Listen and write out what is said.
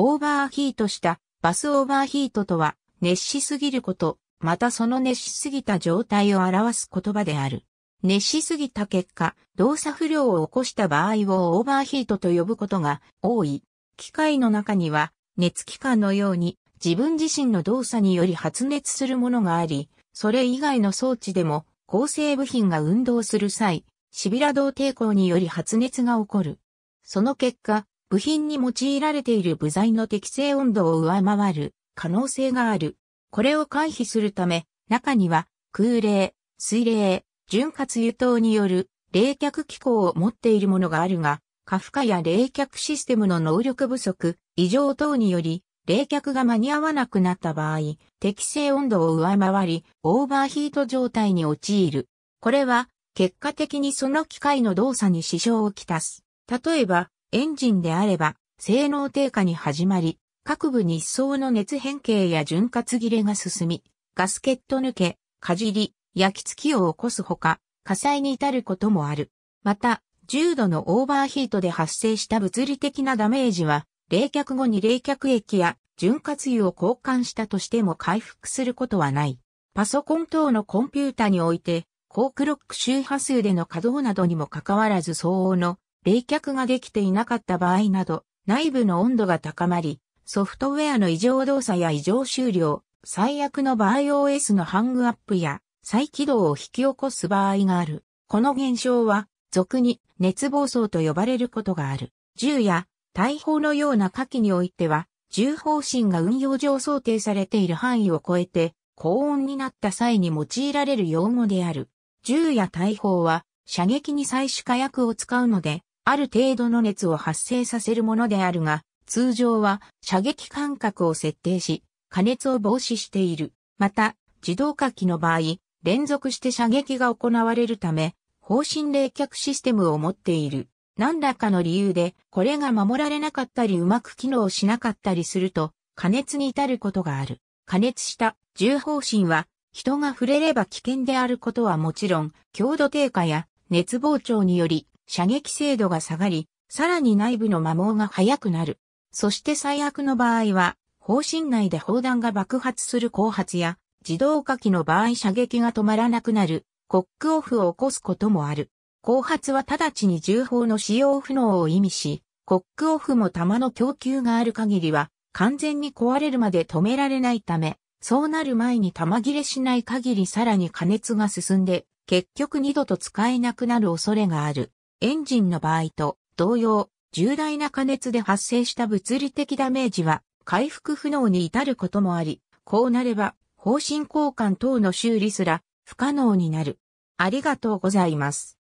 オーバーヒートしたバスオーバーヒートとは熱しすぎること、またその熱しすぎた状態を表す言葉である。熱しすぎた結果、動作不良を起こした場合をオーバーヒートと呼ぶことが多い。機械の中には熱機関のように自分自身の動作により発熱するものがあり、それ以外の装置でも構成部品が運動する際、シビラ動抵抗により発熱が起こる。その結果、部品に用いられている部材の適正温度を上回る可能性がある。これを回避するため、中には空冷、水冷、潤滑油等による冷却機構を持っているものがあるが、過負荷や冷却システムの能力不足、異常等により、冷却が間に合わなくなった場合、適正温度を上回り、オーバーヒート状態に陥る。これは、結果的にその機械の動作に支障をきたす。例えば、エンジンであれば、性能低下に始まり、各部に一層の熱変形や潤滑切れが進み、ガスケット抜け、かじり、焼き付きを起こすほか、火災に至ることもある。また、重度のオーバーヒートで発生した物理的なダメージは、冷却後に冷却液や潤滑油を交換したとしても回復することはない。パソコン等のコンピュータにおいて、高クロック周波数での稼働などにもかかわらず相応の冷却ができていなかった場合など、内部の温度が高まり、ソフトウェアの異常動作や異常終了、最悪の場合 OS のハングアップや再起動を引き起こす場合がある。この現象は、俗に熱暴走と呼ばれることがある。銃や大砲のような火器においては、銃砲針が運用上想定されている範囲を超えて、高温になった際に用いられる用語である。銃や大砲は、射撃に採取火薬を使うので、ある程度の熱を発生させるものであるが、通常は射撃間隔を設定し、加熱を防止している。また、自動火器の場合、連続して射撃が行われるため、方針冷却システムを持っている。何らかの理由で、これが守られなかったりうまく機能しなかったりすると、加熱に至ることがある。加熱した重方針は、人が触れれば危険であることはもちろん、強度低下や熱膨張により射撃精度が下がり、さらに内部の摩耗が早くなる。そして最悪の場合は、方針内で砲弾が爆発する後発や、自動火器の場合射撃が止まらなくなる、コックオフを起こすこともある。後発は直ちに銃砲の使用不能を意味し、コックオフも弾の供給がある限りは、完全に壊れるまで止められないため、そうなる前に弾切れしない限りさらに加熱が進んで、結局二度と使えなくなる恐れがある。エンジンの場合と同様、重大な加熱で発生した物理的ダメージは回復不能に至ることもあり、こうなれば方針交換等の修理すら不可能になる。ありがとうございます。